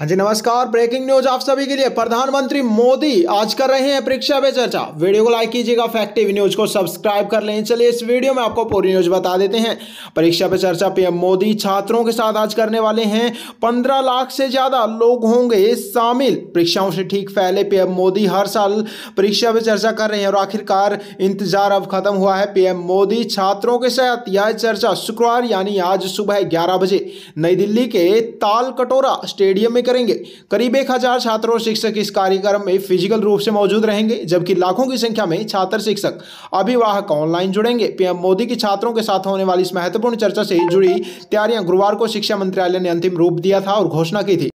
हाँ जी नमस्कार breaking news आप सभी के लिए प्रधानमंत्री मोदी आज कर रहे हैं परीक्षा पे चर्चा वीडियो को लाइक कीजिएगा फैक्टिव न्यूज को सब्सक्राइब कर लें चलिए इस वीडियो में आपको पूरी न्यूज बता देते हैं परीक्षा पे चर्चा पीएम मोदी छात्रों के साथ आज करने वाले हैं पंद्रह लाख से ज्यादा लोग होंगे शामिल परीक्षाओं से ठीक पहले पीएम मोदी हर साल परीक्षा पे चर्चा कर रहे हैं और आखिरकार इंतजार अब खत्म हुआ है पीएम मोदी छात्रों के साथ यह चर्चा शुक्रवार यानी आज सुबह ग्यारह बजे नई दिल्ली के ताल स्टेडियम में करेंगे करीब एक हजार छात्र और शिक्षक इस कार्यक्रम में फिजिकल रूप से मौजूद रहेंगे जबकि लाखों की संख्या में छात्र शिक्षक अभिवाहक ऑनलाइन जुड़ेंगे पीएम मोदी की छात्रों के साथ होने वाली इस महत्वपूर्ण चर्चा से जुड़ी तैयारियां गुरुवार को शिक्षा मंत्रालय ने अंतिम रूप दिया था और घोषणा की थी